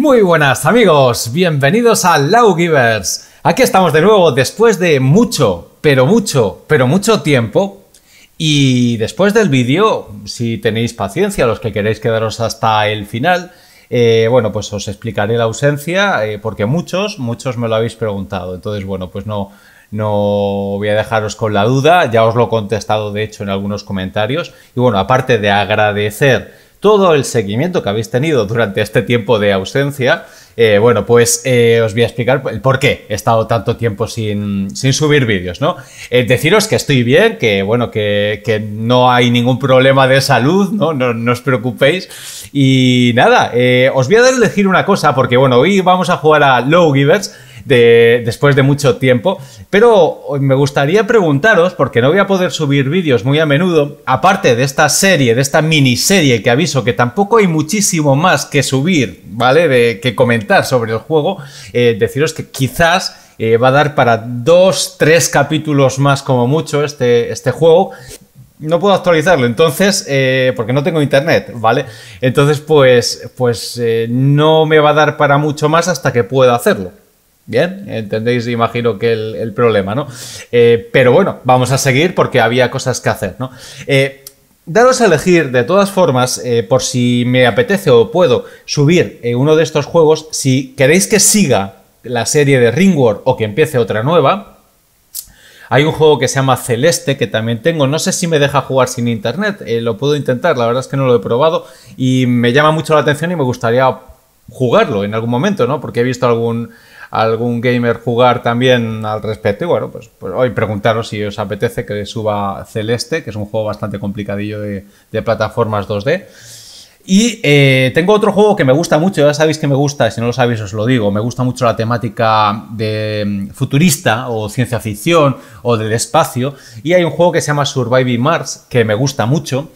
Muy buenas amigos, bienvenidos a Lawgivers. Aquí estamos de nuevo después de mucho, pero mucho, pero mucho tiempo. Y después del vídeo, si tenéis paciencia, los que queréis quedaros hasta el final, eh, bueno, pues os explicaré la ausencia, eh, porque muchos, muchos me lo habéis preguntado. Entonces, bueno, pues no, no voy a dejaros con la duda, ya os lo he contestado de hecho en algunos comentarios. Y bueno, aparte de agradecer todo el seguimiento que habéis tenido durante este tiempo de ausencia. Eh, bueno, pues eh, os voy a explicar el por qué he estado tanto tiempo sin, subir vídeos, ¿no? Eh, deciros que estoy bien, que bueno, que, no hay ningún problema de salud, ¿no? No, no os preocupéis. Y nada, os voy a decir una cosa, porque bueno, hoy vamos a jugar a Low Givers después de mucho tiempo. Pero me gustaría preguntaros, porque no voy a poder subir vídeos muy a menudo, aparte de esta serie, de esta miniserie que aviso que tampoco hay muchísimo más que subir, ¿vale? De, que comentar sobre el juego, eh, deciros que quizás... Eh, va a dar para dos, tres capítulos más como mucho este, este juego no puedo actualizarlo, entonces, eh, porque no tengo internet, ¿vale? Entonces, pues, pues no me va a dar para mucho más hasta que pueda hacerlo. Bien, entendéis, imagino que el, problema, ¿no? Eh, pero bueno, vamos a seguir porque había cosas que hacer, ¿no? Eh, daros a elegir, de todas formas, eh, por si me apetece o puedo subir uno de estos juegos, si queréis que siga la serie de Ringworld o que empiece otra nueva, hay un juego que se llama Celeste que también tengo. No sé si me deja jugar sin internet. lo puedo intentar, la verdad es que no lo he probado. Y me llama mucho la atención y me gustaría jugarlo en algún momento, ¿no? Porque he visto algún, algún gamer jugar también al respecto. Y bueno, pues, pues hoy preguntaros si os apetece que suba Celeste, que es un juego bastante complicadillo de, plataformas 2D. Y eh, tengo otro juego que me gusta mucho, ya sabéis que me gusta, si no lo sabéis os lo digo, me gusta mucho la temática de mm, futurista o ciencia ficción o del espacio. Y hay un juego que se llama Surviving Mars, que me gusta mucho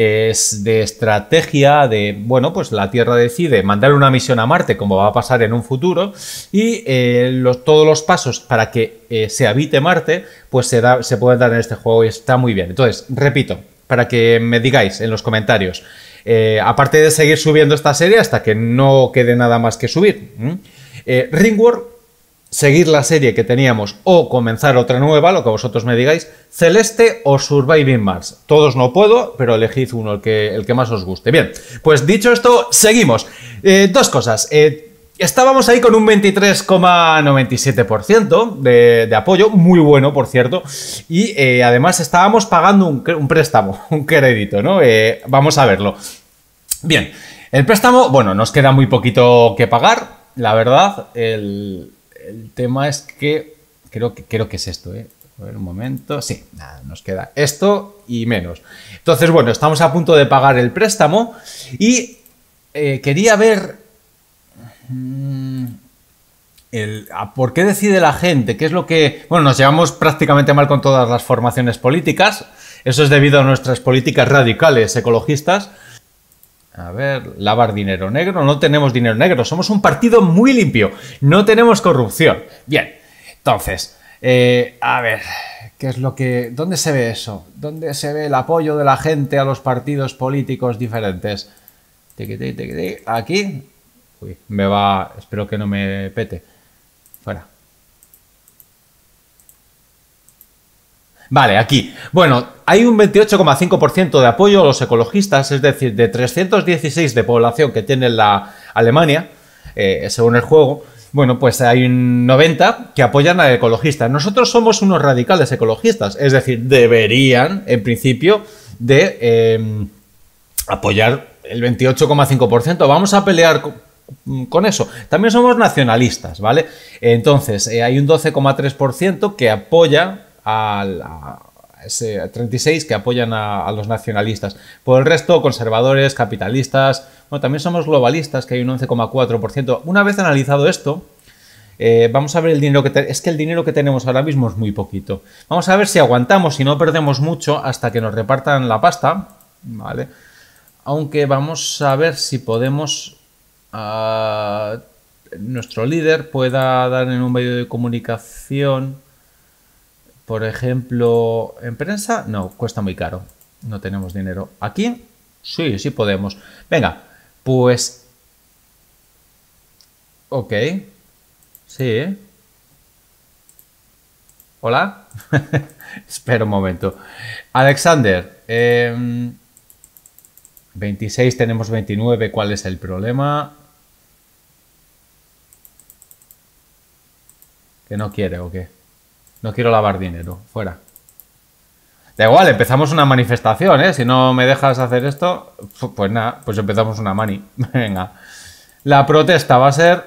es de estrategia, de, bueno, pues la Tierra decide mandar una misión a Marte, como va a pasar en un futuro, y eh, todos los pasos para que eh, se habite Marte, pues se, da, se pueden dar en este juego y está muy bien. Entonces, repito, para que me digáis en los comentarios, eh, aparte de seguir subiendo esta serie hasta que no quede nada más que subir, Ringworld seguir la serie que teníamos o comenzar otra nueva, lo que vosotros me digáis, Celeste o Surviving Mars. Todos no puedo, pero elegid uno, el que, el que más os guste. Bien, pues dicho esto, seguimos. Eh, dos cosas. Eh, estábamos ahí con un 23,97% de, apoyo, muy bueno por cierto, y eh, además estábamos pagando un, préstamo, un crédito, ¿no? vamos a verlo. Bien, el préstamo, bueno, nos queda muy poquito que pagar, la verdad, el, el tema es que creo que, creo que es esto, ¿eh? A ver, un momento. Sí, nada, nos queda esto y menos. Entonces, bueno, estamos a punto de pagar el préstamo y eh, quería ver mm, por qué decide la gente, qué es lo que... Bueno, nos llevamos prácticamente mal con todas las formaciones políticas. Eso es debido a nuestras políticas radicales ecologistas a ver, lavar dinero negro. No tenemos dinero negro. Somos un partido muy limpio. No tenemos corrupción. Bien. Entonces, eh, a ver, ¿qué es lo que... ¿Dónde se ve eso? ¿Dónde se ve el apoyo de la gente a los partidos políticos diferentes? Aquí. Uy, me va... Espero que no me pete. Fuera. Vale, aquí. Bueno, hay un 28,5% de apoyo a los ecologistas, es decir, de 316 de población que tiene la Alemania, eh, según el juego, bueno, pues hay un 90 que apoyan a ecologistas. Nosotros somos unos radicales ecologistas, es decir, deberían, en principio, de em, apoyar el 28,5%. Vamos a pelear con eso. También somos nacionalistas, ¿vale? Entonces, eh, hay un 12,3% que apoya a 36 que apoyan a, los nacionalistas. Por el resto, conservadores, capitalistas, bueno, también somos globalistas, que hay un 11,4%. Una vez analizado esto, eh, vamos a ver el dinero que tenemos. es que el dinero que tenemos ahora mismo es muy poquito. Vamos a ver si aguantamos y si no perdemos mucho hasta que nos repartan la pasta, ¿vale? Aunque vamos a ver si podemos ah, nuestro líder pueda dar en un medio de comunicación por ejemplo, en prensa, no, cuesta muy caro. No tenemos dinero. ¿Aquí? Sí, sí podemos. Venga, pues... Ok. Sí. ¿eh? Hola. Espera un momento. Alexander, 26, em, tenemos 29, ¿cuál es el problema? ¿Que no quiere o qué? No quiero lavar dinero. Fuera. Da igual, empezamos una manifestación, ¿eh? Si no me dejas hacer esto, pues nada, pues empezamos una mani. Venga. La protesta va a ser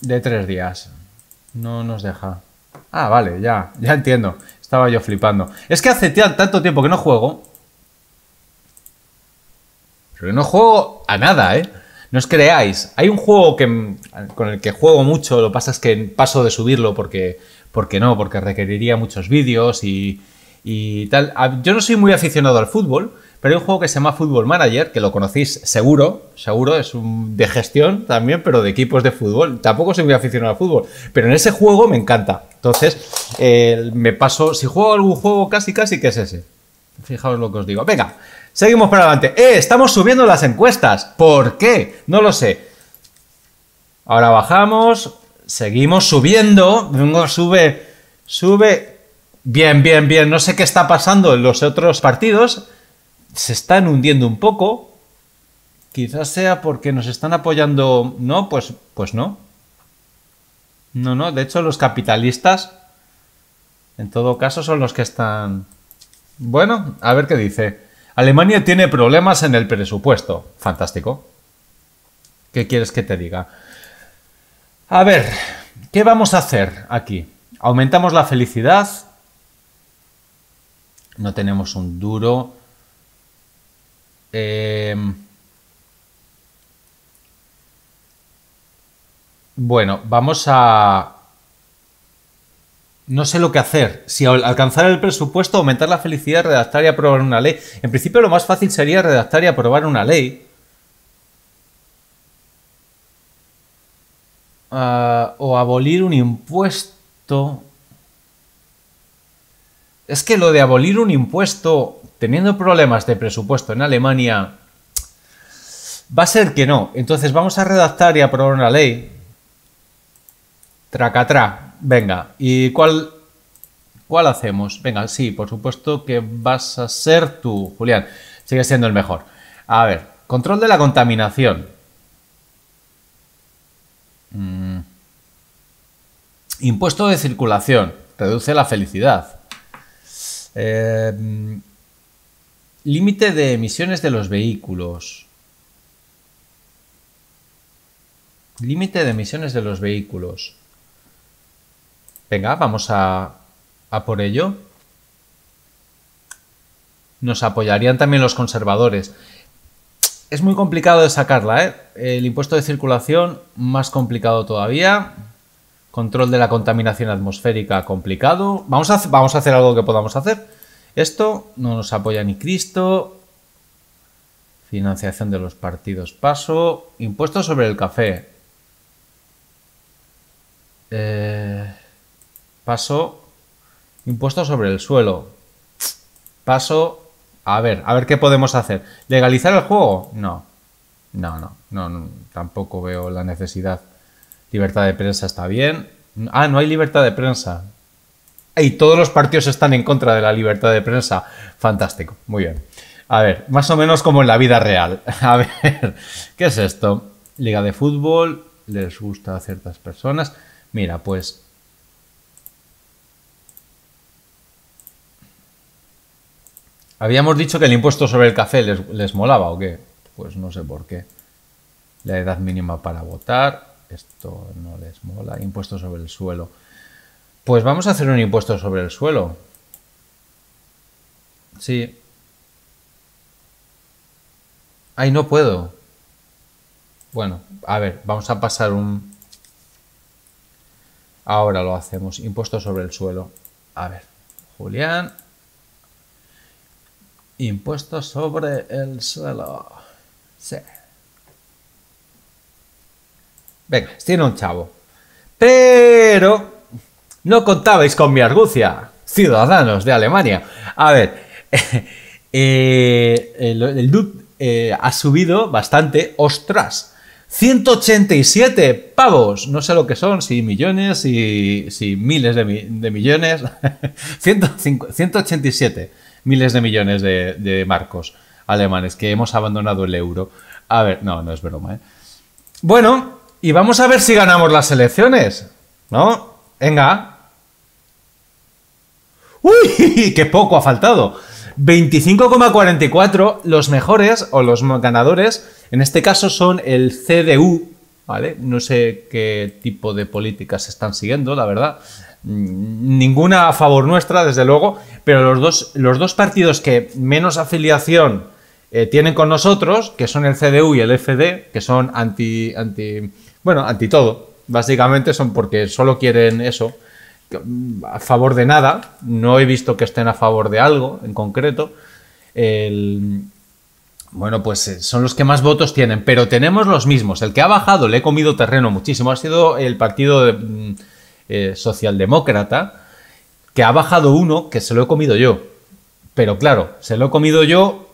de tres días. No nos deja. Ah, vale, ya, ya entiendo. Estaba yo flipando. Es que hace tanto tiempo que no juego. Pero no juego a nada, ¿eh? No os creáis. Hay un juego que, con el que juego mucho, lo que pasa es que paso de subirlo porque ¿Por qué no, porque requeriría muchos vídeos y, tal. Ah, yo no soy muy aficionado al fútbol, pero hay un juego que se llama Fútbol Manager, que lo conocéis seguro, seguro, es un de gestión también, pero de equipos de fútbol. Tampoco soy muy aficionado al fútbol, pero en ese juego me encanta. Entonces, eh, me paso, si juego algún juego casi, casi que es ese. Fijaos lo que os digo. Venga, seguimos para adelante. ¡Eh! Estamos subiendo las encuestas. ¿Por qué? No lo sé. Ahora bajamos. Seguimos subiendo. sube, sube. Bien, bien, bien. No sé qué está pasando en los otros partidos. Se están hundiendo un poco. Quizás sea porque nos están apoyando. No, pues, pues no. No, no. De hecho, los capitalistas, en todo caso, son los que están. Bueno, a ver qué dice. Alemania tiene problemas en el presupuesto. Fantástico. ¿Qué quieres que te diga? A ver, ¿qué vamos a hacer aquí? ¿Aumentamos la felicidad? No tenemos un duro. Em, bueno, vamos a... No sé lo que hacer. Si alcanzar el presupuesto, aumentar la felicidad, redactar y aprobar una ley. En principio lo más fácil sería redactar y aprobar una ley. Ah, o abolir un impuesto. Es que lo de abolir un impuesto, teniendo problemas de presupuesto en Alemania, va a ser que no. Entonces vamos a redactar y aprobar una ley. Tracatra, venga. ¿Y cuál, cuál hacemos? Venga, sí, por supuesto que vas a ser tú, Julián. Sigue siendo el mejor. A ver, control de la contaminación. Mm. Impuesto de circulación. Reduce la felicidad. Eh, límite de emisiones de los vehículos. Límite de emisiones de los vehículos. Venga, vamos a, a por ello. Nos apoyarían también los conservadores es muy complicado de sacarla, ¿eh? El impuesto de circulación, más complicado todavía. Control de la contaminación atmosférica, complicado. Vamos a, vamos a hacer algo que podamos hacer. Esto no nos apoya ni Cristo. Financiación de los partidos, paso. Impuesto sobre el café. Eh, paso. Impuesto sobre el suelo. Paso. A ver, a ver qué podemos hacer. ¿Legalizar el juego? No. No, no, no, tampoco veo la necesidad. Libertad de prensa está bien. Ah, no hay libertad de prensa. Y todos los partidos están en contra de la libertad de prensa. Fantástico, muy bien. A ver, más o menos como en la vida real. A ver, ¿qué es esto? Liga de fútbol, les gusta a ciertas personas. Mira, pues Habíamos dicho que el impuesto sobre el café les, molaba o qué. Pues no sé por qué. La edad mínima para votar. Esto no les mola. Impuesto sobre el suelo. Pues vamos a hacer un impuesto sobre el suelo. Sí. Ay, no puedo. Bueno, a ver, vamos a pasar un... Ahora lo hacemos. Impuesto sobre el suelo. A ver, Julián, Impuesto sobre el suelo. Sí. Venga, tiene un chavo. Pero no contabais con mi argucia, ciudadanos de Alemania. A ver, eh, el, el eh, ha subido bastante. ¡Ostras! 187 pavos. No sé lo que son, si millones, si, miles de, millones. 187. miles de millones de, marcos alemanes, que hemos abandonado el euro. A ver, no, no es broma. ¿eh? Bueno, y vamos a ver si ganamos las elecciones, ¿no? Venga. ¡Uy! ¡Qué poco ha faltado! 25,44 los mejores o los ganadores, en este caso son el CDU, ¿vale? No sé qué tipo de políticas están siguiendo, la verdad. Ninguna a favor nuestra, desde luego, pero los dos, los dos partidos que menos afiliación eh, tienen con nosotros, que son el CDU y el FD, que son anti, anti, bueno, anti todo, básicamente son porque solo quieren eso, mm, a favor de nada, no he visto que estén a favor de algo en concreto. bueno, pues eh, son los que más votos tienen, pero tenemos los mismos. El que ha bajado, le he comido terreno muchísimo, ha sido el partido de, mm, eh, socialdemócrata, que ha bajado uno que se lo he comido yo. Pero claro, se lo he comido yo.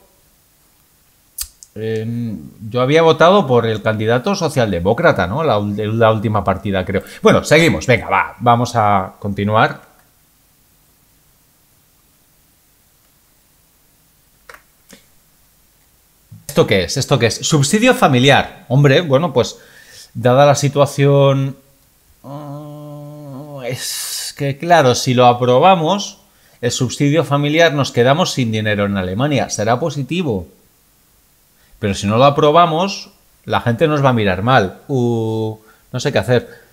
Em, yo había votado por el candidato socialdemócrata, ¿no? La, la última partida, creo. Bueno, seguimos. Venga, va. Vamos a continuar. ¿Esto qué es? ¿Esto qué es? Subsidio familiar. Hombre, bueno, pues dada la situación ah, es que claro, si lo aprobamos, el subsidio familiar nos quedamos sin dinero en Alemania. Será positivo. Pero si no lo aprobamos, la gente nos va a mirar mal. no sé qué hacer.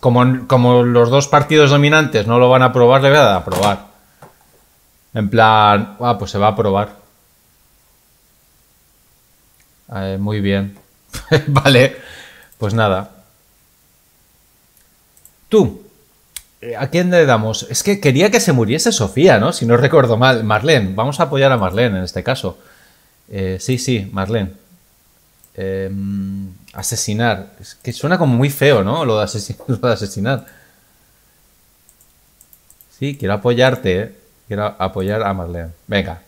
Como, como, los dos partidos dominantes no lo van a aprobar, le voy a aprobar. En plan, ah, pues se va a aprobar. Eh, muy bien. vale. Pues nada. Tú, eh, ¿a quién le damos? Es que quería que se muriese Sofía, ¿no? Si no recuerdo mal. Marlene, vamos a apoyar a Marlene en este caso. Eh, sí, sí, Marlene. Em, asesinar. Es que suena como muy feo, ¿no? Lo de, asesinar. Sí, quiero apoyarte, eh. Quiero apoyar a Marlene. Venga.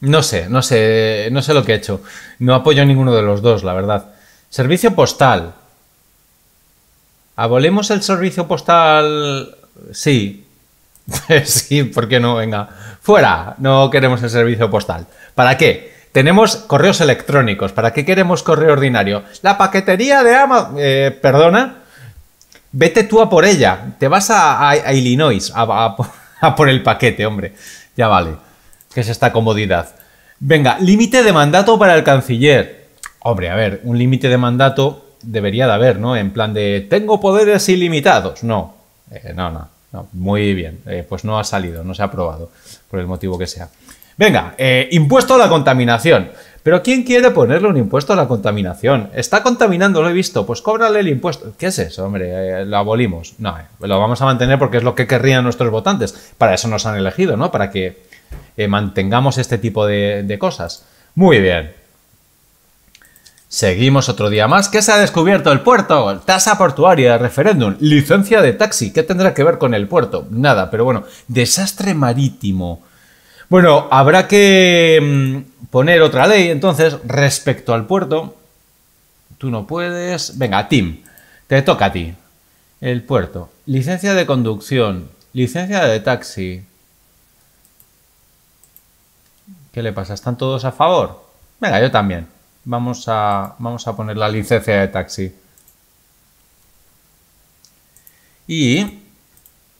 No sé, no sé, no sé lo que he hecho. No apoyo a ninguno de los dos, la verdad. Servicio postal. ¿Abolemos el servicio postal? Sí. sí, ¿por qué no? Venga. Fuera. No queremos el servicio postal. ¿Para qué? Tenemos correos electrónicos. ¿Para qué queremos correo ordinario? La paquetería de Amazon... Eh, perdona. Vete tú a por ella. Te vas a, Illinois a por el paquete, hombre. Ya vale. ¿Qué es esta comodidad? Venga, límite de mandato para el canciller. Hombre, a ver, un límite de mandato debería de haber, ¿no? En plan de, tengo poderes ilimitados. No, eh, no, no, Muy bien, eh, pues no ha salido, no se ha aprobado, por el motivo que sea. Venga, eh, impuesto a la contaminación. Pero ¿quién quiere ponerle un impuesto a la contaminación? Está contaminando, lo he visto, pues cóbrale el impuesto. ¿Qué es eso, hombre? lo abolimos. No, lo vamos a mantener porque es lo que querrían nuestros votantes. Para eso nos han elegido, ¿no? Para que mantengamos este tipo de cosas. Muy bien. Seguimos otro día más que se ha descubierto el puerto, tasa portuaria, referéndum, licencia de taxi, ¿qué tendrá que ver con el puerto? Nada, pero bueno, desastre marítimo. Bueno, habrá que mm, poner otra ley entonces respecto al puerto. Tú no puedes. Venga, Tim, te toca a ti. El puerto, licencia de conducción, licencia de taxi. ¿Qué le pasa? ¿Están todos a favor? Venga, yo también vamos a, vamos a poner la licencia de taxi. Y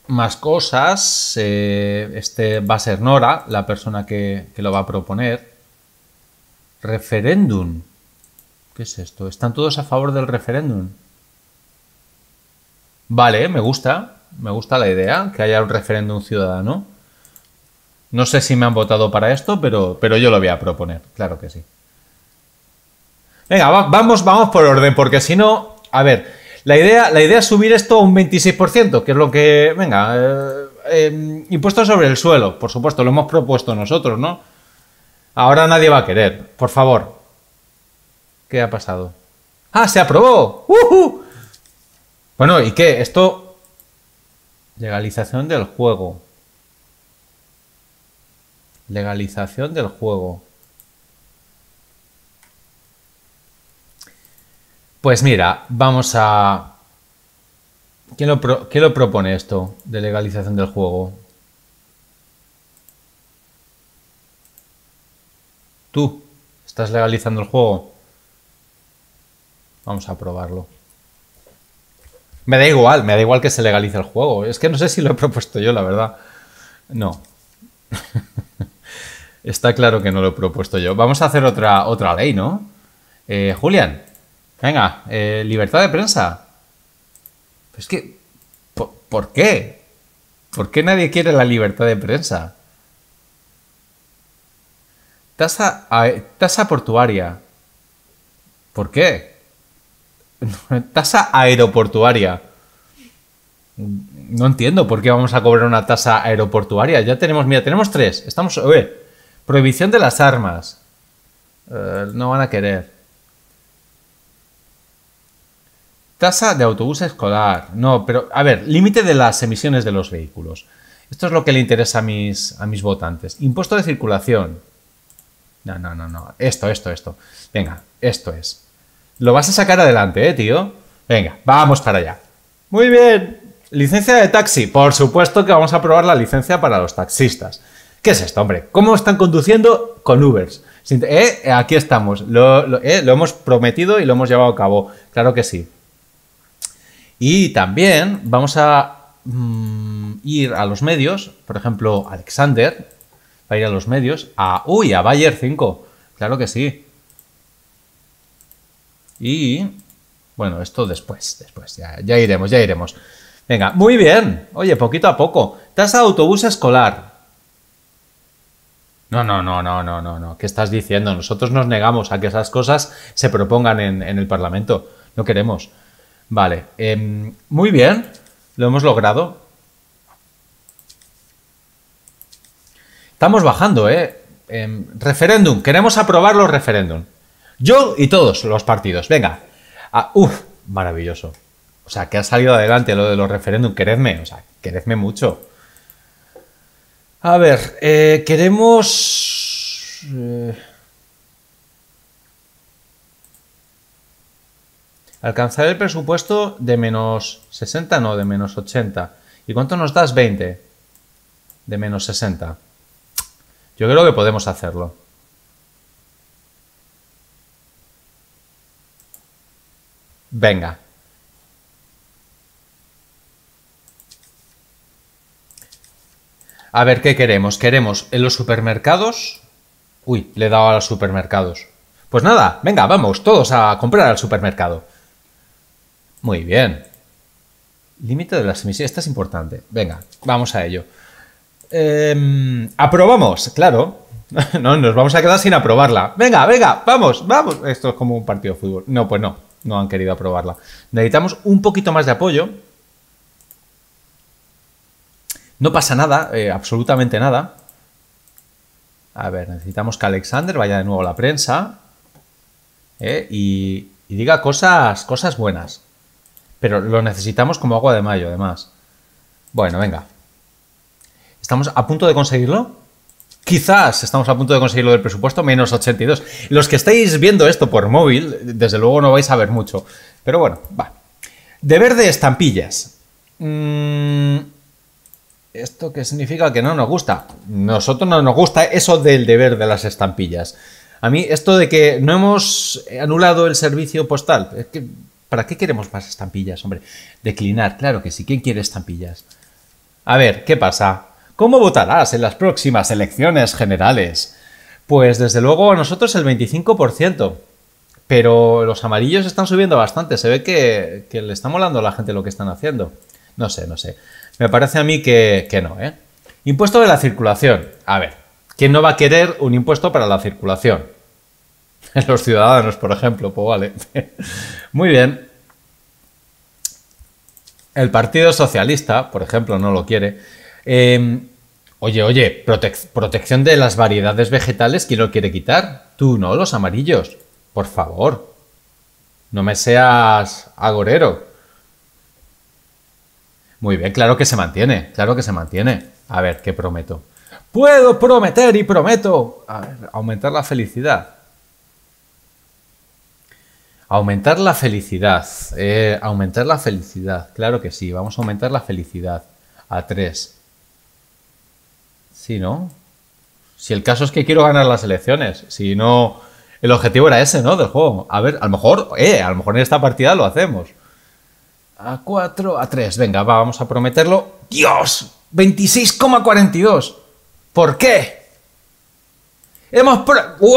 más cosas, eh, este va a ser Nora, la persona que, que lo va a proponer. Referéndum. ¿Qué es esto? ¿Están todos a favor del referéndum? Vale, me gusta, me gusta la idea, que haya un referéndum ciudadano. No sé si me han votado para esto, pero, pero yo lo voy a proponer, claro que sí. Venga, vamos, vamos por orden, porque si no, a ver, la idea, la idea es subir esto a un 26%, que es lo que, venga, eh, eh, impuesto sobre el suelo, por supuesto, lo hemos propuesto nosotros, ¿no? Ahora nadie va a querer, por favor. ¿Qué ha pasado? ¡Ah, se aprobó! Bueno, ¿y qué? Esto... Legalización del juego. Legalización del juego. Pues mira, vamos a... ¿Quién lo, propone esto de legalización del juego? Tú, estás legalizando el juego. Vamos a probarlo. Me da igual, me da igual que se legalice el juego. Es que no sé si lo he propuesto yo, la verdad. No. Está claro que no lo he propuesto yo. Vamos a hacer otra, otra ley, ¿no? Eh, Julián, Venga, eh, libertad de prensa. Pues es que, ¿por, qué? ¿Por qué nadie quiere la libertad de prensa? Tasa, tasa, portuaria. ¿Por qué? tasa aeroportuaria. No entiendo por qué vamos a cobrar una tasa aeroportuaria. Ya tenemos, mira, tenemos tres. Estamos, prohibición de las armas. Eh, no van a querer. Tasa de autobús escolar. No, pero a ver, límite de las emisiones de los vehículos. Esto es lo que le interesa a mis, a mis votantes. Impuesto de circulación. No, no, no, no. Esto, esto, esto. Venga, esto es. Lo vas a sacar adelante, ¿eh, tío? Venga, vamos para allá. Muy bien. Licencia de taxi. Por supuesto que vamos a aprobar la licencia para los taxistas. ¿Qué es esto, hombre? ¿Cómo están conduciendo con Ubers? ¿Eh? Aquí estamos. ¿eh? lo hemos prometido y lo hemos llevado a cabo. Claro que sí. Y también vamos a mm, ir a los medios, por ejemplo, Alexander, va a ir a los medios, a... ¡Uy! A Bayer 5, claro que sí. Y... Bueno, esto después, después, ya, iremos, ya iremos. Venga, muy bien. Oye, poquito a poco. Tasa autobús escolar. No, no, no, no, no, no, no. ¿Qué estás diciendo? Nosotros nos negamos a que esas cosas se propongan en, en el Parlamento. No queremos. Vale, em, muy bien, lo hemos logrado. Estamos bajando, ¿eh? Em, referéndum, queremos aprobar los referéndum. Yo y todos los partidos, venga. Ah, uf, maravilloso. O sea, que ha salido adelante lo de los referéndum, queredme, o sea, queredme mucho. A ver, eh, queremos... Eh, Alcanzar el presupuesto de menos 60, no, de menos 80. ¿Y cuánto nos das? 20. De menos 60. Yo creo que podemos hacerlo. Venga. A ver, ¿qué queremos? Queremos en los supermercados... Uy, le he dado a los supermercados. Pues nada, venga, vamos todos a comprar al supermercado. Muy bien. Límite de las emisiones. Esta es importante. Venga, vamos a ello. Em, aprobamos, claro. No, nos vamos a quedar sin aprobarla. Venga, venga, vamos, vamos. Esto es como un partido de fútbol. No, pues no, no han querido aprobarla. Necesitamos un poquito más de apoyo. No pasa nada, eh, absolutamente nada. A ver, necesitamos que Alexander vaya de nuevo a la prensa eh, y, diga cosas, cosas buenas. Pero lo necesitamos como agua de mayo, además. Bueno, venga. ¿Estamos a punto de conseguirlo? Quizás estamos a punto de conseguirlo del presupuesto, menos 82. Los que estáis viendo esto por móvil, desde luego no vais a ver mucho. Pero bueno, va. Deber de estampillas. Mm, ¿Esto qué significa? Que no nos gusta. Nosotros no nos gusta eso del deber de las estampillas. A mí, esto de que no hemos anulado el servicio postal, es que ¿Para qué queremos más estampillas, hombre? Declinar, claro que sí. ¿Quién quiere estampillas? A ver, ¿qué pasa? ¿Cómo votarás en las próximas elecciones generales? Pues desde luego a nosotros el 25%. Pero los amarillos están subiendo bastante. Se ve que, le está molando a la gente lo que están haciendo. No sé, no sé. Me parece a mí que, que no, ¿eh? Impuesto de la circulación. A ver, ¿quién no va a querer un impuesto para la circulación? los ciudadanos, por ejemplo, pues vale. Muy bien. El Partido Socialista, por ejemplo, no lo quiere. Em, oye, oye, protección de las variedades vegetales, ¿quién lo quiere quitar? Tú, no, los amarillos. Por favor. No me seas agorero. Muy bien, claro que se mantiene, claro que se mantiene. A ver, ¿qué prometo? Puedo prometer y prometo a ver, aumentar la felicidad. Aumentar la felicidad. Eh, aumentar la felicidad. Claro que sí. Vamos a aumentar la felicidad a 3. Sí, ¿no? Si el caso es que quiero ganar las elecciones. Si no. El objetivo era ese, ¿no? Del juego. A ver, a lo mejor. Eh, a lo mejor en esta partida lo hacemos. A 4, a 3. Venga, vamos a prometerlo. ¡Dios! 26,42. ¿Por qué? Hemos,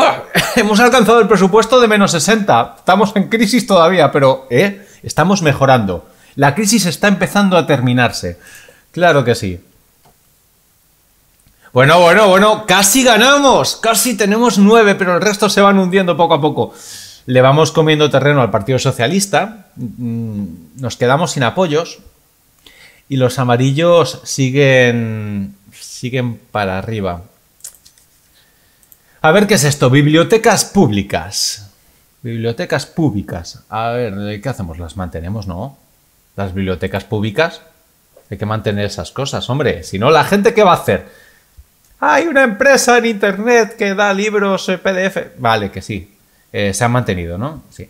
Hemos alcanzado el presupuesto de menos 60. Estamos en crisis todavía, pero ¿eh? estamos mejorando. La crisis está empezando a terminarse. Claro que sí. Bueno, bueno, bueno, casi ganamos. Casi tenemos 9, pero el resto se van hundiendo poco a poco. Le vamos comiendo terreno al Partido Socialista. Mm, nos quedamos sin apoyos. Y los amarillos siguen, siguen para arriba. A ver, ¿qué es esto? Bibliotecas públicas. Bibliotecas públicas. A ver, ¿qué hacemos? ¿Las mantenemos, no? ¿Las bibliotecas públicas? Hay que mantener esas cosas, hombre. Si no, la gente, ¿qué va a hacer? Hay una empresa en Internet que da libros PDF. Vale, que sí. Eh, se han mantenido, ¿no? Sí.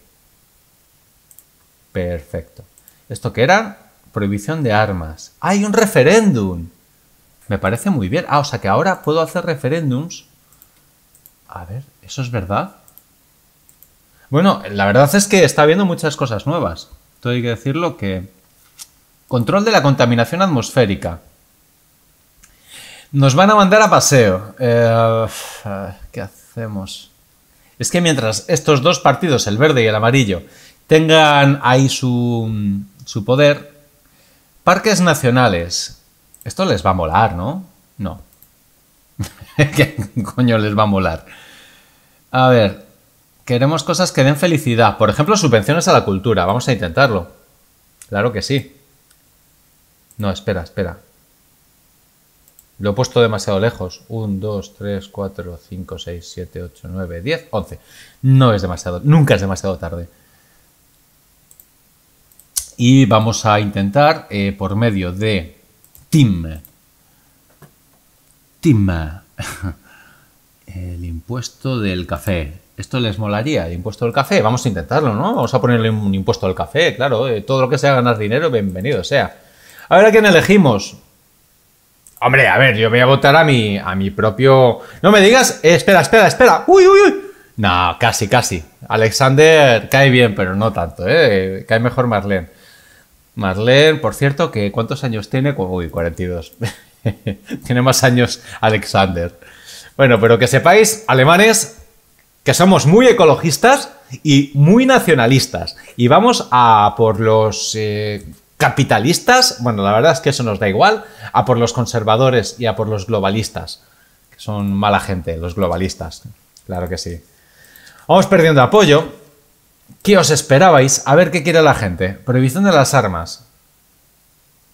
Perfecto. ¿Esto qué era? Prohibición de armas. ¡Hay un referéndum! Me parece muy bien. Ah, o sea que ahora puedo hacer referéndums a ver, ¿eso es verdad? Bueno, la verdad es que está habiendo muchas cosas nuevas. Todo hay que decirlo que... Control de la contaminación atmosférica. Nos van a mandar a paseo. Eh, ¿Qué hacemos? Es que mientras estos dos partidos, el verde y el amarillo, tengan ahí su, su poder, parques nacionales. Esto les va a molar, ¿no? No. ¿Qué coño les va a molar? A ver, queremos cosas que den felicidad. Por ejemplo, subvenciones a la cultura. Vamos a intentarlo. Claro que sí. No, espera, espera. Lo he puesto demasiado lejos. 1, 2, 3, 4, 5, 6, 7, 8, 9, 10, 11. No es demasiado, nunca es demasiado tarde. Y vamos a intentar eh, por medio de Tim. Team. El impuesto del café. ¿Esto les molaría? ¿El impuesto del café? Vamos a intentarlo, ¿no? Vamos a ponerle un impuesto al café, claro. Eh, todo lo que sea ganar dinero, bienvenido sea. A ver a quién elegimos. Hombre, a ver, yo voy a votar a mi, a mi propio... No me digas... Eh, espera, espera, espera. Uy, uy, uy. No, casi, casi. Alexander cae bien, pero no tanto, ¿eh? Cae mejor Marlene. Marlene, por cierto, que ¿cuántos años tiene? Uy, 42. tiene más años Alexander. Bueno, pero que sepáis, alemanes, que somos muy ecologistas y muy nacionalistas. Y vamos a por los eh, capitalistas, bueno, la verdad es que eso nos da igual, a por los conservadores y a por los globalistas, que son mala gente, los globalistas. Claro que sí. Vamos perdiendo apoyo. ¿Qué os esperabais? A ver qué quiere la gente. Prohibición de las armas.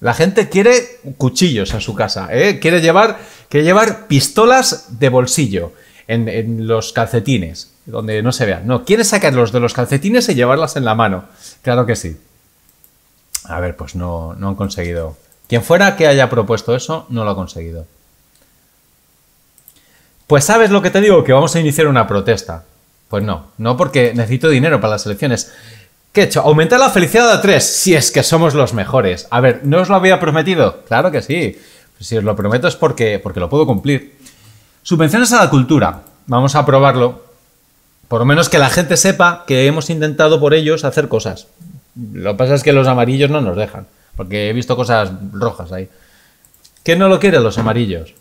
La gente quiere cuchillos a su casa, ¿eh? quiere, llevar, llevar pistolas de bolsillo en, los calcetines, donde no se vean. No, quiere sacarlos de los calcetines y llevarlas en la mano. Claro que sí. A ver, pues no, no han conseguido. Quien fuera que haya propuesto eso, no lo ha conseguido. Pues sabes lo que te digo, que vamos a iniciar una protesta. Pues no, no porque necesito dinero para las elecciones. ¿Qué he hecho? Aumentar la felicidad a tres, si es que somos los mejores. A ver, ¿no os lo había prometido? Claro que sí. Si os lo prometo es porque, porque lo puedo cumplir. Subvenciones a la cultura. Vamos a probarlo. Por lo menos que la gente sepa que hemos intentado por ellos hacer cosas. Lo que pasa es que los amarillos no nos dejan, porque he visto cosas rojas ahí. ¿Qué no lo quieren los amarillos?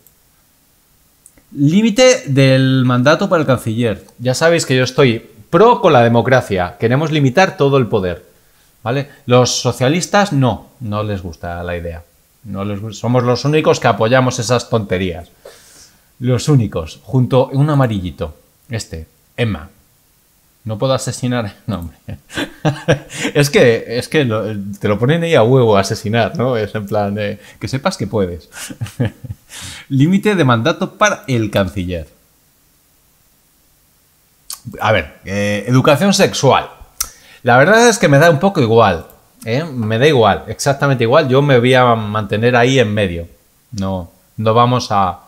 Límite del mandato para el canciller. Ya sabéis que yo estoy pro con la democracia, queremos limitar todo el poder. ¿Vale? Los socialistas no, no les gusta la idea. No somos los únicos que apoyamos esas tonterías. Los únicos, junto a un amarillito, este, Emma. No puedo asesinar. No, hombre. es que, es que te lo ponen ahí a huevo asesinar, ¿no? Es en plan, de, que sepas que puedes. Límite de mandato para el canciller. A ver, eh, educación sexual. La verdad es que me da un poco igual. ¿eh? Me da igual, exactamente igual. Yo me voy a mantener ahí en medio. No, no vamos a.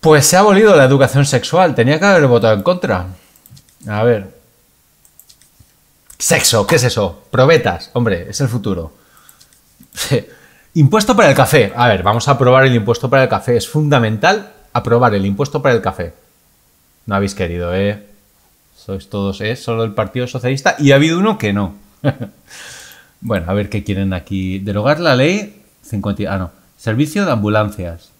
Pues se ha abolido la educación sexual. Tenía que haber votado en contra. A ver. Sexo, ¿qué es eso? Probetas, hombre, es el futuro. impuesto para el café. A ver, vamos a aprobar el impuesto para el café. Es fundamental aprobar el impuesto para el café. No habéis querido, ¿eh? Sois todos, ¿eh? Solo el Partido Socialista y ha habido uno que no. bueno, a ver qué quieren aquí. Derogar la ley 50... Ah, no. Servicio de ambulancias.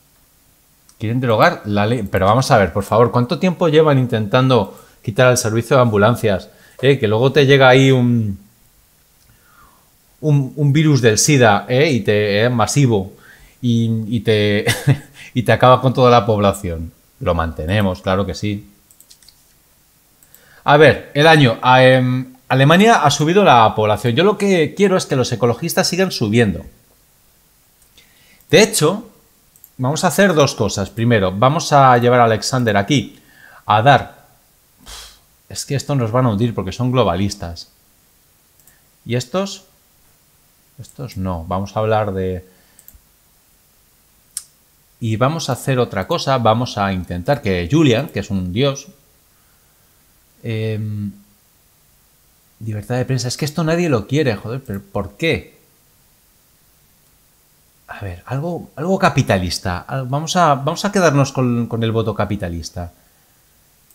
Quieren derogar la ley... Pero vamos a ver, por favor, ¿cuánto tiempo llevan intentando quitar el servicio de ambulancias? ¿Eh? Que luego te llega ahí un... Un, virus del SIDA, ¿eh? Y te... Eh, masivo. te, y te acaba con toda la población. Lo mantenemos, claro que sí. A ver, el año. Em, Alemania ha subido la población. Yo lo que quiero es que los ecologistas sigan subiendo. De hecho, vamos a hacer dos cosas. Primero, vamos a llevar a Alexander aquí a dar... Es que estos nos van a hundir porque son globalistas. ¿Y estos? Estos no. Vamos a hablar de... Y vamos a hacer otra cosa. Vamos a intentar que Julian, que es un dios, Em, libertad de prensa. Es que esto nadie lo quiere, joder, pero ¿por qué? A ver, algo, algo capitalista. Vamos a, vamos a quedarnos con, el voto capitalista.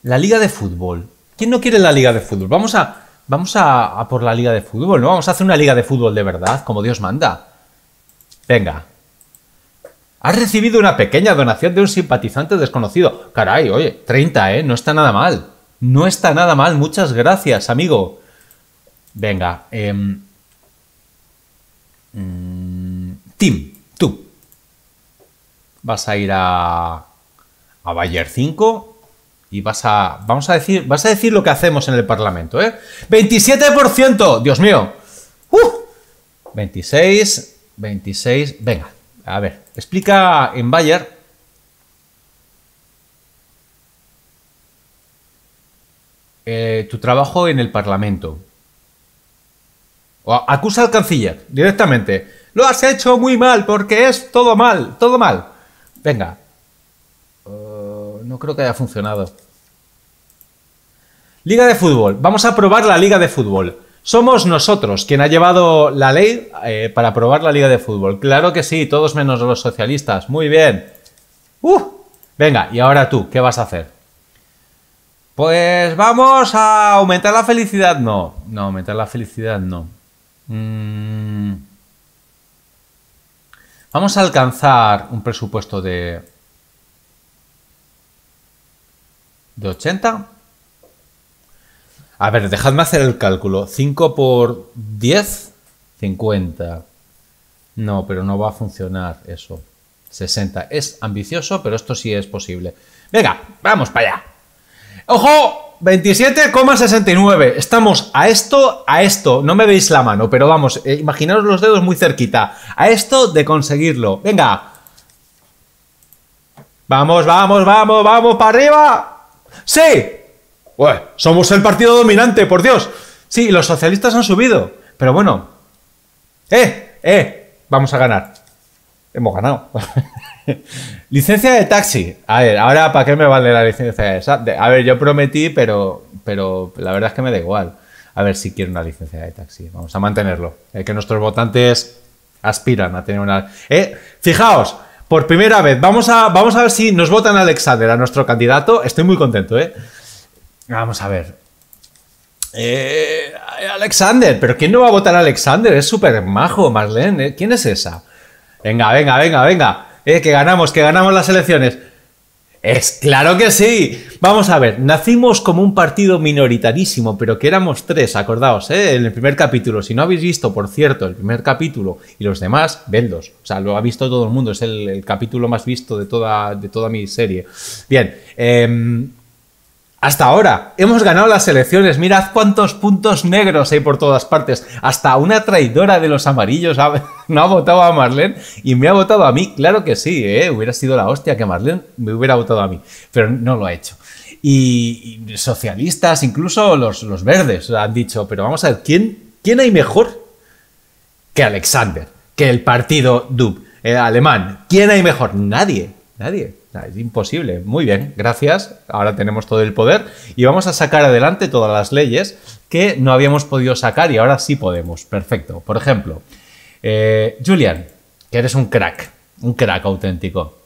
La liga de fútbol. ¿Quién no quiere la liga de fútbol? Vamos a, vamos a, a por la liga de fútbol, ¿no? Vamos a hacer una liga de fútbol de verdad, como Dios manda. Venga, Has recibido una pequeña donación de un simpatizante desconocido. Caray, oye, 30, ¿eh? No está nada mal. No está nada mal, muchas gracias, amigo. Venga. Em, mm, Tim, tú. Vas a ir a, a Bayer 5 y vas a, vamos a decir, vas a decir lo que hacemos en el Parlamento, ¿eh? 27%, Dios mío. Uh, 26, 26, venga, a ver, explica en Bayer Eh, tu trabajo en el Parlamento. acusa al canciller directamente. Lo has hecho muy mal porque es todo mal, todo mal. Venga. Oh, no creo que haya funcionado. Liga de fútbol. Vamos a aprobar la liga de fútbol. Somos nosotros quien ha llevado la ley eh, para aprobar la liga de fútbol. Claro que sí, todos menos los socialistas. Muy bien. Uh, venga, y ahora tú, ¿qué vas a hacer? Pues vamos a aumentar la felicidad. No, no, aumentar la felicidad no. Mm. Vamos a alcanzar un presupuesto de... ¿De 80? A ver, dejadme hacer el cálculo. 5 por 10, 50. No, pero no va a funcionar eso. 60. Es ambicioso, pero esto sí es posible. Venga, vamos para allá. ¡Ojo! 27,69. Estamos a esto, a esto. No me veis la mano, pero vamos, eh, imaginaros imaginaos los dedos muy cerquita. A esto de conseguirlo. Venga. Vamos, vamos, vamos, vamos, para arriba. ¡Sí! Bueno, somos el partido dominante, por Dios. Sí, los socialistas han subido. Pero bueno. ¡Eh! ¡Eh! Vamos a ganar hemos ganado. licencia de taxi. A ver, ahora ¿para qué me vale la licencia de A ver, yo prometí, pero, pero la verdad es que me da igual. A ver si quiero una licencia de taxi. Vamos a mantenerlo. que nuestros votantes aspiran a tener una... ¿eh? fijaos, por primera vez, vamos a, vamos a ver si nos votan a Alexander, a nuestro candidato. Estoy muy contento, ¿eh? Vamos a ver. Eh, Alexander, pero ¿quién no va a votar a Alexander? Es súper majo, Marlene. ¿eh? ¿Quién es esa? Venga, venga, venga, venga. Eh, que ganamos, que ganamos las elecciones. Es claro que sí. Vamos a ver, nacimos como un partido minoritarísimo, pero que éramos tres, acordaos, ¿eh? en el primer capítulo. Si no habéis visto, por cierto, el primer capítulo y los demás, vendos. O sea, lo ha visto todo el mundo, es el, capítulo más visto de toda, de toda mi serie. Bien, em, hasta ahora, hemos ganado las elecciones, mirad cuántos puntos negros hay por todas partes. Hasta una traidora de los amarillos no ha votado a Marlene y me ha votado a mí. Claro que sí, ¿eh? hubiera sido la hostia que Marlene me hubiera votado a mí, pero no lo ha hecho. Y, socialistas, incluso los, los, verdes han dicho, pero vamos a ver, ¿quién, quién hay mejor que Alexander, que el partido DUB? el eh, alemán. ¿Quién hay mejor? Nadie. Nadie. Es imposible. Muy bien, gracias. Ahora tenemos todo el poder y vamos a sacar adelante todas las leyes que no habíamos podido sacar y ahora sí podemos. Perfecto. Por ejemplo, eh, Julian, que eres un crack, un crack auténtico.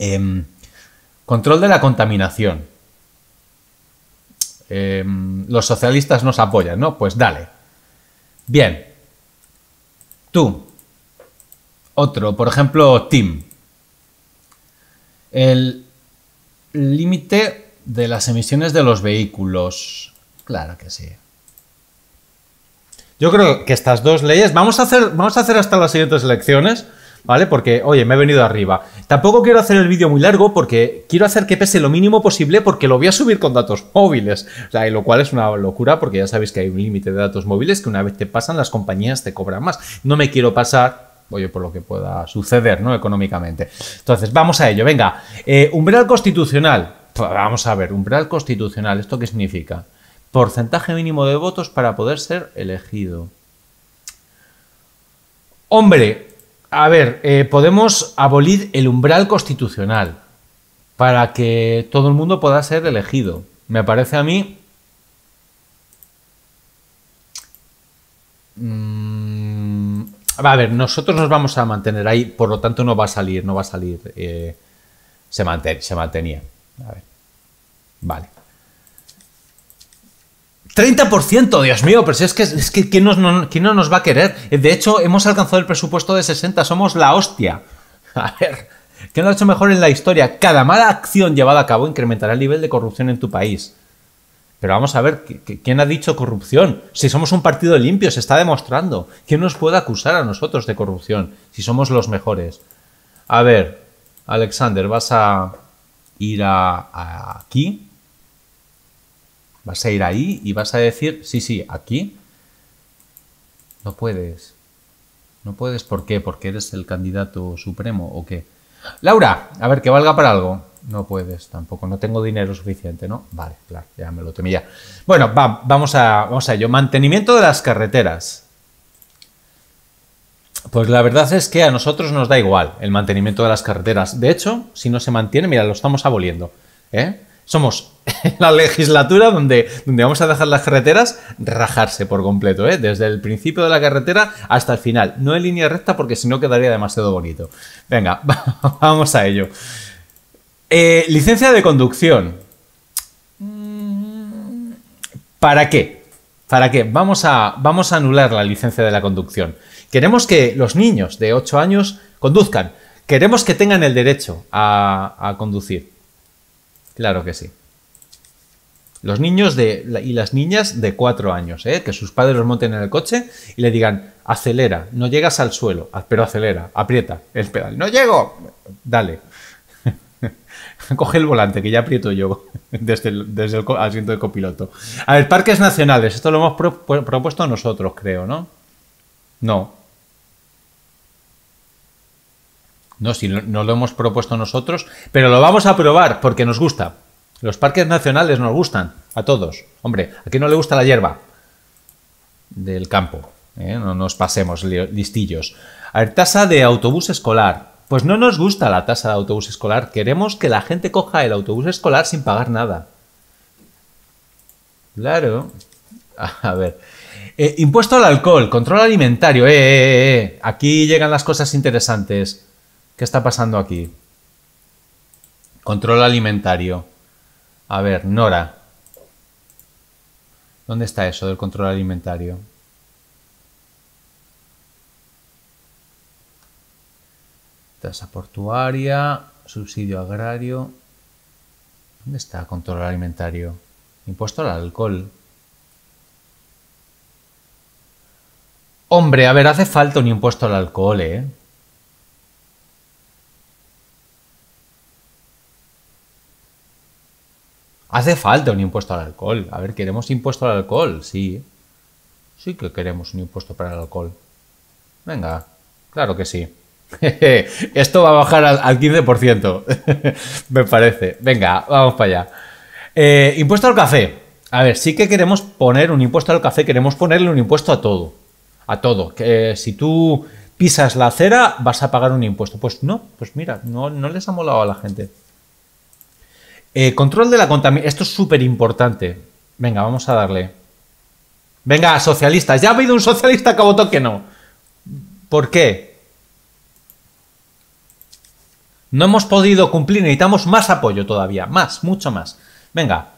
Em, control de la contaminación. Em, los socialistas nos apoyan, ¿no? Pues dale. Bien. Tú. Otro, por ejemplo, Tim el límite de las emisiones de los vehículos. Claro que sí. Yo creo que estas dos leyes vamos a hacer, vamos a hacer hasta las siguientes elecciones, ¿vale? Porque, oye, me he venido arriba. Tampoco quiero hacer el vídeo muy largo porque quiero hacer que pese lo mínimo posible porque lo voy a subir con datos móviles. lo cual es una locura porque ya sabéis que hay un límite de datos móviles que una vez te pasan las compañías te cobran más. No me quiero pasar oye, por lo que pueda suceder, ¿no? Económicamente. Entonces, vamos a ello, venga. Eh, umbral constitucional. Pues vamos a ver, umbral constitucional, ¿esto qué significa? Porcentaje mínimo de votos para poder ser elegido. Hombre, a ver, eh, podemos abolir el umbral constitucional para que todo el mundo pueda ser elegido. Me parece a mí... Mmm, a ver, nosotros nos vamos a mantener ahí, por lo tanto no va a salir, no va a salir. Eh, se, se mantenía. A ver. Vale. 30%, Dios mío, pero si es que, es que ¿quién, nos, no, nos va a querer? Eh, de hecho, hemos alcanzado el presupuesto de 60, somos la hostia. A ver, ¿qué no ha hecho mejor en la historia? Cada mala acción llevada a cabo incrementará el nivel de corrupción en tu país. Pero vamos a ver, ¿quién ha dicho corrupción? Si somos un partido limpio, se está demostrando. ¿Quién nos puede acusar a nosotros de corrupción si somos los mejores? A ver, Alexander, vas a ir a, aquí. Vas a ir ahí y vas a decir, sí, sí, aquí. No puedes. No puedes, ¿por qué? ¿Porque eres el candidato supremo o qué? Laura, a ver, que valga para algo. No puedes tampoco, no tengo dinero suficiente, ¿no? Vale, claro, ya me lo temía. Bueno, vamos, a, vamos a ello. Mantenimiento de las carreteras. Pues la verdad es que a nosotros nos da igual el mantenimiento de las carreteras. De hecho, si no se mantiene, mira, lo estamos aboliendo. ¿eh? somos la legislatura donde, donde vamos a dejar las carreteras rajarse por completo, ¿eh? desde el principio de la carretera hasta el final. No en línea recta porque si no quedaría demasiado bonito. Venga, vamos a ello. Eh, licencia de conducción. ¿Para qué? ¿Para qué? Vamos a, vamos a anular la licencia de la conducción. Queremos que los niños de 8 años conduzcan. Queremos que tengan el derecho a conducir. Claro que sí. Los niños de, y las niñas de cuatro años, ¿eh? que sus padres los monten en el coche y le digan, acelera, no llegas al suelo, ah, pero acelera, aprieta el pedal, no llego, dale. Coge el volante, que ya aprieto yo desde el, desde el asiento de copiloto. A ver, parques nacionales, esto lo hemos propuesto nosotros, creo, ¿no? No, No, si no, lo hemos propuesto nosotros, pero lo vamos a probar porque nos gusta. Los parques nacionales nos gustan a todos. Hombre, ¿a quién no le gusta la hierba del campo? ¿eh? No nos pasemos listillos. A ver, tasa de autobús escolar. Pues no nos gusta la tasa de autobús escolar. Queremos que la gente coja el autobús escolar sin pagar nada. Claro. A ver. Eh, impuesto al alcohol, control alimentario. eh, eh Aquí llegan las cosas interesantes. ¿Qué está pasando aquí? Control alimentario. A ver, Nora. ¿Dónde está eso del control alimentario? Tasa portuaria, subsidio agrario. ¿Dónde está control alimentario? Impuesto al alcohol. Hombre, a ver, hace falta un impuesto al alcohol, ¿eh? Hace falta un impuesto al alcohol. A ver, ¿queremos impuesto al alcohol? Sí. Sí que queremos un impuesto para el alcohol. Venga, claro que sí. Esto va a bajar al 15%, me parece. Venga, vamos para allá. Eh, impuesto al café. A ver, sí que queremos poner un impuesto al café, queremos ponerle un impuesto a todo. A todo. Que eh, si tú pisas la acera, vas a pagar un impuesto. Pues no, pues mira, no, no les ha molado a la gente control de la contaminación. Esto es súper importante. Venga, vamos a darle. Venga, socialistas. Ya ha habido un socialista que votó que no. ¿Por qué? No hemos podido cumplir. Necesitamos más apoyo todavía. Más, mucho más. Venga.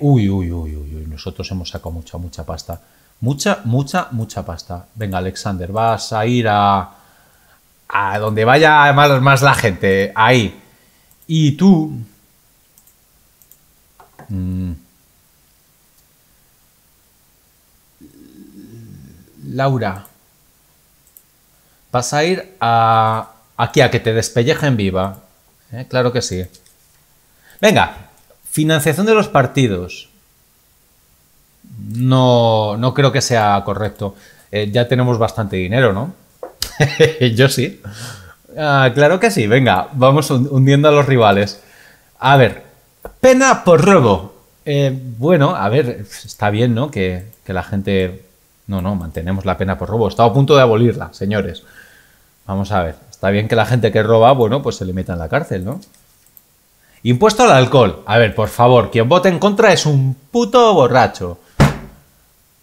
uy, uy, uy, uy, uy. Nosotros hemos sacado mucha, mucha pasta. Mucha, mucha, mucha pasta. Venga, Alexander, vas a ir a... A donde vaya más la gente. Ahí. Y tú, Mm. Laura, vas a ir a aquí a que te en viva. Eh, claro que sí. Venga, financiación de los partidos. No, no creo que sea correcto. Eh, ya tenemos bastante dinero, ¿no? Yo sí. Ah, claro que sí, venga, vamos hundiendo a los rivales. A ver, Pena por robo. Eh, bueno, a ver, está bien, ¿no? Que, la gente... No, no, mantenemos la pena por robo. Está a punto de abolirla, señores. Vamos a ver. Está bien que la gente que roba, bueno, pues se le meta en la cárcel, ¿no? Impuesto al alcohol. A ver, por favor, quien vote en contra es un puto borracho.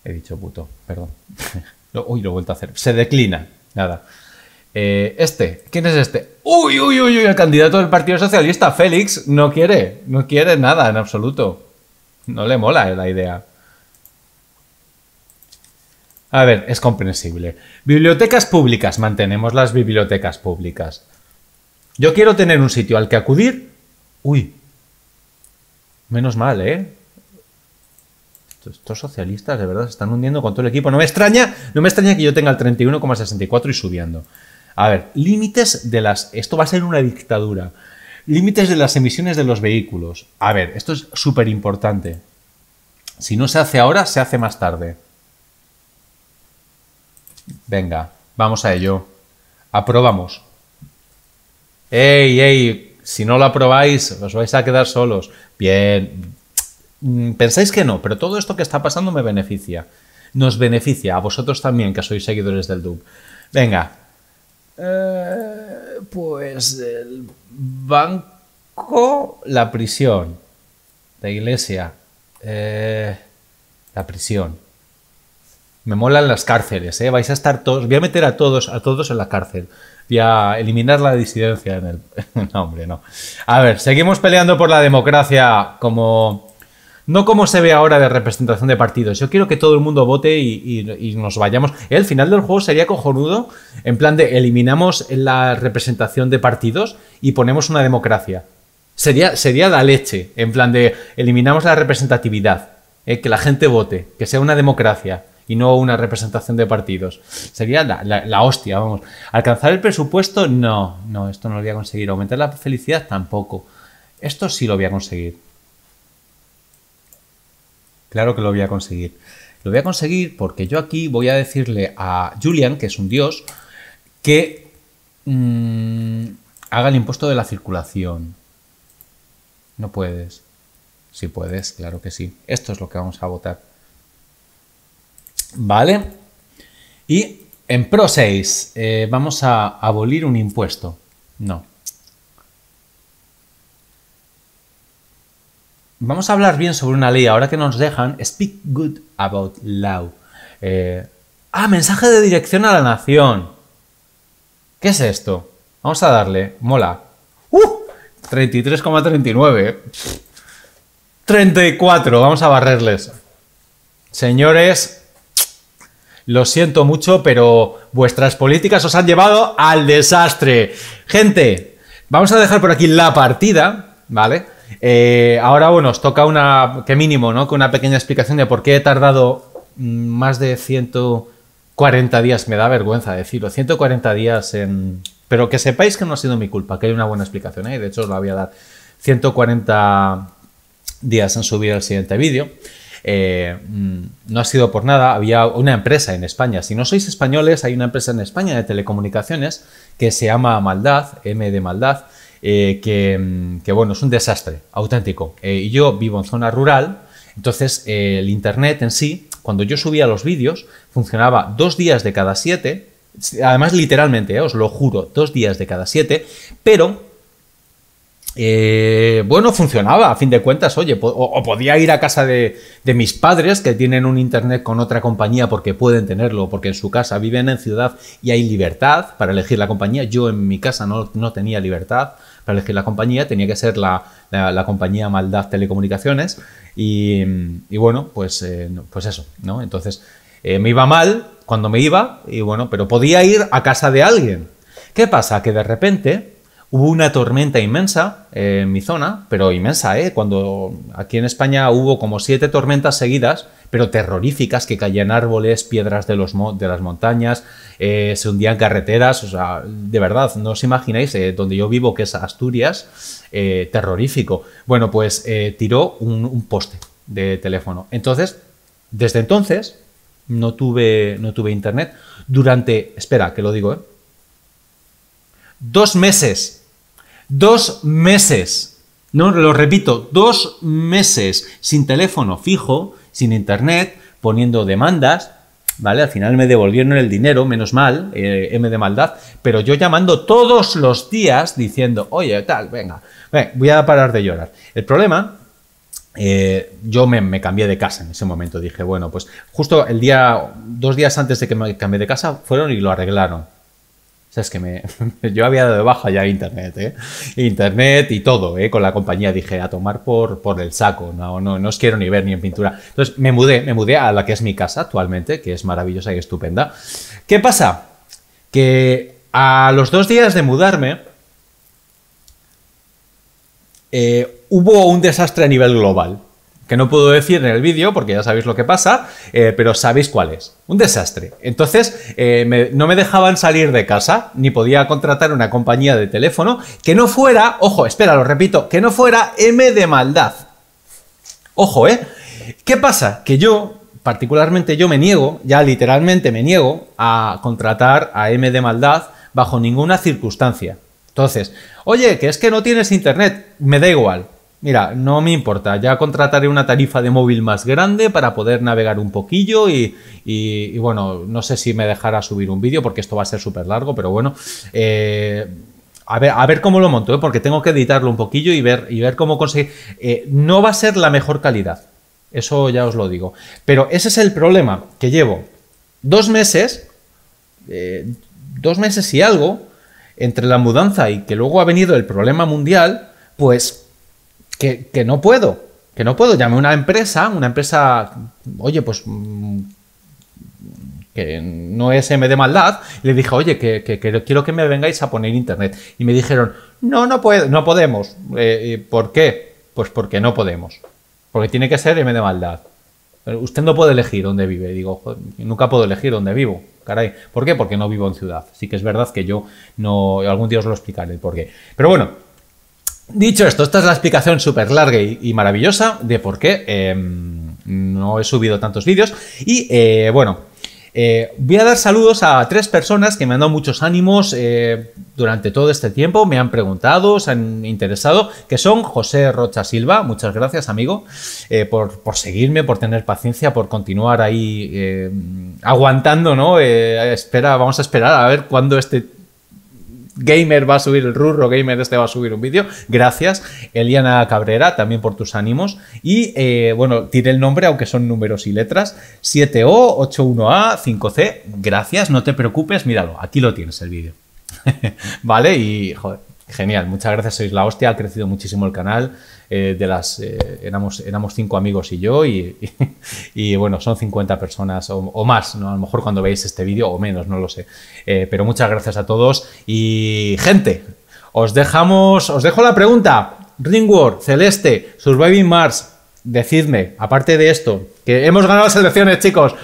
He dicho puto, perdón. Uy, lo he vuelto a hacer. Se declina. Nada. Eh, este, ¿quién es este? Uy, uy, uy, el candidato del Partido Socialista, Félix, no quiere, no quiere nada en absoluto. No le mola eh, la idea. A ver, es comprensible. Bibliotecas públicas, mantenemos las bibliotecas públicas. Yo quiero tener un sitio al que acudir. Uy. Menos mal, ¿eh? Estos socialistas de verdad se están hundiendo con todo el equipo. No me extraña, no me extraña que yo tenga el 31,64 y subiendo. A ver, límites de las... Esto va a ser una dictadura. Límites de las emisiones de los vehículos. A ver, esto es súper importante. Si no se hace ahora, se hace más tarde. Venga, vamos a ello. Aprobamos. ¡Ey, ey! Si no lo aprobáis, os vais a quedar solos. Bien. Mm, pensáis que no, pero todo esto que está pasando me beneficia. Nos beneficia, a vosotros también, que sois seguidores del DUB. Venga, eh, pues el banco, la prisión, la iglesia, eh, la prisión. Me molan las cárceles, ¿eh? Vais a estar todos, voy a meter a todos, a todos en la cárcel. Voy a eliminar la disidencia en el... no, hombre, no. A ver, seguimos peleando por la democracia como no como se ve ahora de representación de partidos. Yo quiero que todo el mundo vote y, nos vayamos. El final del juego sería cojonudo, en plan de eliminamos la representación de partidos y ponemos una democracia. Sería, sería la leche, en plan de eliminamos la representatividad, eh, que la gente vote, que sea una democracia y no una representación de partidos. Sería la, hostia, vamos. ¿Alcanzar el presupuesto? No, no, esto no lo voy a conseguir. ¿Aumentar la felicidad? Tampoco. Esto sí lo voy a conseguir. Claro que lo voy a conseguir. Lo voy a conseguir porque yo aquí voy a decirle a Julian, que es un dios, que mm, haga el impuesto de la circulación. No puedes. Si puedes, claro que sí. Esto es lo que vamos a votar. ¿Vale? Y en Pro 6 eh, vamos a abolir un impuesto. No. Vamos a hablar bien sobre una ley ahora que nos dejan. Speak good about law. Eh, ah, mensaje de dirección a la nación. ¿Qué es esto? Vamos a darle. Mola. ¡Uh! 33,39. 34. Vamos a barrerles. Señores, lo siento mucho, pero vuestras políticas os han llevado al desastre. Gente, vamos a dejar por aquí la partida, ¿vale? Eh, ahora, bueno, os toca una, que mínimo, ¿no? Con una pequeña explicación de por qué he tardado mm, más de 140 días, me da vergüenza decirlo, 140 días en... Pero que sepáis que no ha sido mi culpa, que hay una buena explicación, ahí. ¿eh? De hecho, os la voy a dar. 140 días en subir el siguiente vídeo. Eh, mm, no ha sido por nada, había una empresa en España. Si no sois españoles, hay una empresa en España de telecomunicaciones que se llama Maldad, M de Maldad, eh, mm, que, bueno, es un desastre auténtico. Eh, yo vivo en zona rural, entonces eh, el Internet en sí, cuando yo subía los vídeos, funcionaba dos días de cada siete, además literalmente, os lo juro, dos días de cada siete, pero bueno, funcionaba, a fin de cuentas, oye, o, podía ir a casa de, mis padres que tienen un internet con otra compañía porque pueden tenerlo, porque en su casa viven en ciudad y hay libertad para elegir la compañía. Yo en mi casa no, no tenía libertad elegir la compañía, tenía que ser la, compañía Maldad Telecomunicaciones y, bueno, pues, eh, pues eso, ¿no? Entonces eh, me iba mal cuando me iba y bueno, pero podía ir a casa de alguien. ¿Qué pasa? Que de repente hubo una tormenta inmensa eh, en mi zona, pero inmensa, ¿eh? Cuando aquí en España hubo como siete tormentas seguidas pero terroríficas que caían árboles, piedras de, las montañas, eh, se hundían carreteras, o sea, de verdad, no os imagináis, eh, donde yo vivo, que es Asturias, eh, terrorífico. Bueno, pues tiró un, poste de teléfono. Entonces, desde entonces, no tuve, no tuve internet. Durante, espera, que lo digo, Dos meses. Dos meses. No, lo repito, dos meses sin teléfono fijo, sin internet, poniendo demandas, ¿vale? Al final me devolvieron el dinero, menos mal, eh, M de maldad, pero yo llamando todos los días diciendo, oye, tal, venga, voy a parar de llorar. El problema... Eh, yo me, me, cambié de casa en ese momento. Dije, bueno, pues justo el día, dos días antes de que me cambié de casa, fueron y lo arreglaron. O sea, es que me, yo había dado de baja ya Internet, ¿eh? Internet y todo, ¿eh? Con la compañía dije, a tomar por, por el saco, no, no, no os quiero ni ver ni en pintura. Entonces me mudé, me mudé a la que es mi casa actualmente, que es maravillosa y estupenda. ¿Qué pasa? Que a los dos días de mudarme, eh, hubo un desastre a nivel global que no puedo decir en el vídeo porque ya sabéis lo que pasa, eh, pero sabéis cuál es. Un desastre. Entonces, eh, no me dejaban salir de casa, ni podía contratar una compañía de teléfono que no fuera, ojo, espera, lo repito, que no fuera M de maldad. Ojo, ¿eh? ¿Qué pasa? Que yo, particularmente yo me niego, ya literalmente me niego a contratar a M de maldad bajo ninguna circunstancia. Entonces, oye, que es que no tienes internet, me da igual Mira, no me importa, ya contrataré una tarifa de móvil más grande para poder navegar un poquillo y, bueno, no sé si me dejará subir un vídeo porque esto va a ser súper largo, pero bueno, eh, a, ver, a ver cómo lo monto, ¿eh? porque tengo que editarlo un poquillo y ver, y ver cómo conseguir... Eh, no va a ser la mejor calidad, eso ya os lo digo, pero ese es el problema que llevo. Dos meses, dos meses y algo, entre la mudanza y que luego ha venido el problema mundial, pues que, no puedo, que no puedo. Llamé a una empresa, una empresa, oye, pues mm, que no es M de maldad, y le dije, oye, que, quiero que me vengáis a poner internet. Y me dijeron, no, no, puede, no podemos. Eh, eh, ¿Por qué? Pues porque no podemos. Porque tiene que ser M de maldad. Eh, usted no puede elegir dónde vive. Digo, nunca puedo elegir dónde vivo. Caray. ¿Por qué? Porque no vivo en ciudad. Sí que es verdad que yo no. Algún día os lo explicaré el por qué. Pero bueno, Dicho esto, esta es la explicación súper larga y, maravillosa de por qué em, no he subido tantos vídeos. Y eh, bueno, eh, voy a dar saludos a tres personas que me han dado muchos ánimos eh, durante todo este tiempo, me han preguntado, se han interesado, que son José Rocha Silva, muchas gracias amigo, por, por, seguirme, por tener paciencia, por continuar ahí aguantando, ¿no? espera, vamos a esperar a ver cuándo este Gamer va a subir, el Rurro Gamer este va a subir un vídeo. Gracias, Eliana Cabrera, también por tus ánimos. Y eh, bueno, tiene el nombre, aunque son números y letras. 7O, 81A, 5C. Gracias, no te preocupes, míralo, aquí lo tienes el vídeo. ¿Vale? Y joder, genial, muchas gracias, sois la hostia, ha crecido muchísimo el canal. Eh, de las, eh, éramos, éramos cinco amigos y yo, y, bueno, son 50 personas o, más, ¿no? a lo mejor cuando veáis este vídeo o menos, no lo sé. Eh, pero muchas gracias a todos y gente, os dejamos, os dejo la pregunta. Ringworld, Celeste, Surviving Mars, decidme, aparte de esto, que hemos ganado las elecciones, chicos.